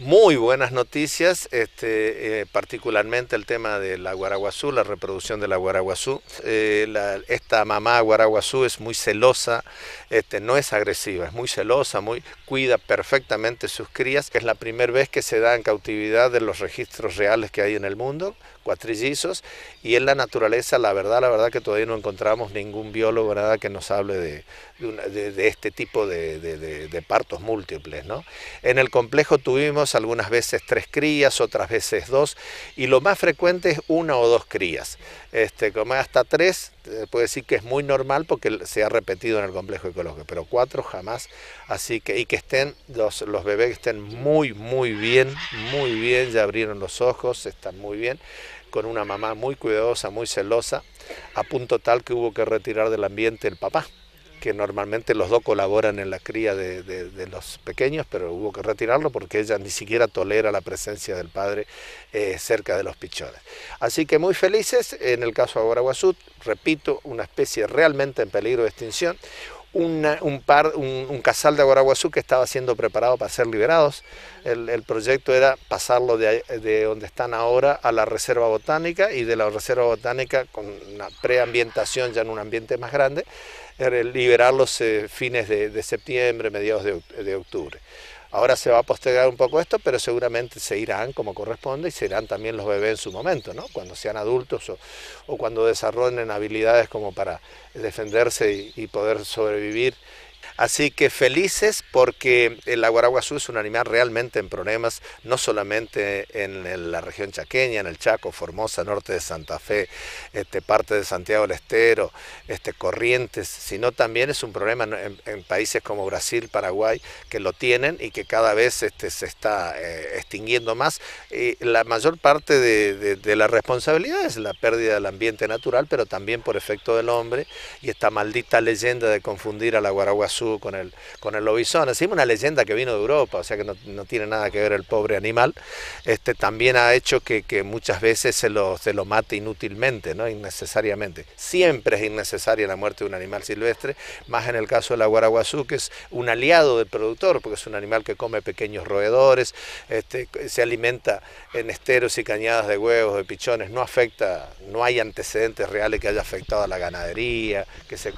muy buenas noticias, este, eh, particularmente el tema de la guaraguazú, la reproducción de la guaraguazú. Eh, esta mamá guaraguazú es muy celosa, este, no es agresiva, es muy celosa, muy cuida perfectamente sus crías. Es la primera vez que se da en cautividad de los registros reales que hay en el mundo, cuatrillizos, y en la naturaleza, la verdad, la verdad que todavía no encontramos ningún biólogo, nada que nos hable de, de, de este tipo de, partos múltiples. ¿no? En el complejo tuvimos algunas veces tres crías, otras veces dos, y lo más frecuente es una o dos crías. Este, como hasta tres, puede decir que es muy normal porque se ha repetido en el complejo ecológico, pero cuatro jamás. Así que, y que estén, los, bebés estén muy, muy bien, muy bien, ya abrieron los ojos, están muy bien con una mamá muy cuidadosa, muy celosa, a punto tal que hubo que retirar del ambiente el papá que normalmente los dos colaboran en la cría de, los pequeños, pero hubo que retirarlo porque ella ni siquiera tolera la presencia del padre eh, cerca de los pichones. Así que muy felices, en el caso de Guaraguazú, repito, una especie realmente en peligro de extinción, un, par, un, casal de Aguaraguazú que estaba siendo preparado para ser liberados. El, proyecto era pasarlo de, donde están ahora a la Reserva Botánica y de la Reserva Botánica con una preambientación ya en un ambiente más grande, liberarlos eh, fines de, septiembre, mediados de octubre. Ahora se va a postergar un poco esto, pero seguramente se irán como corresponde y se irán también los bebés en su momento, ¿no? cuando sean adultos o, cuando desarrollen habilidades como para defenderse y poder sobrevivir Así que felices porque el aguaraguazú es un animal realmente en problemas, no solamente en la región chaqueña, en el Chaco, Formosa, norte de Santa Fe, este, parte de Santiago del Estero, este, Corrientes, sino también es un problema en, países como Brasil, Paraguay, que lo tienen y que cada vez este, se está eh, extinguiendo más. la mayor parte de, la responsabilidad es la pérdida del ambiente natural, pero también por efecto del hombre y esta maldita leyenda de confundir al la con el, con el lobizón, es una leyenda que vino de Europa, o sea que no, tiene nada que ver el pobre animal, este, también ha hecho que, muchas veces se lo, se lo mate inútilmente, ¿no? innecesariamente. Siempre es innecesaria la muerte de un animal silvestre, más en el caso de la guaraguazú, que es un aliado del productor, porque es un animal que come pequeños roedores, este, se alimenta en esteros y cañadas de huevos, de pichones, no afecta, no hay antecedentes reales que haya afectado a la ganadería, que se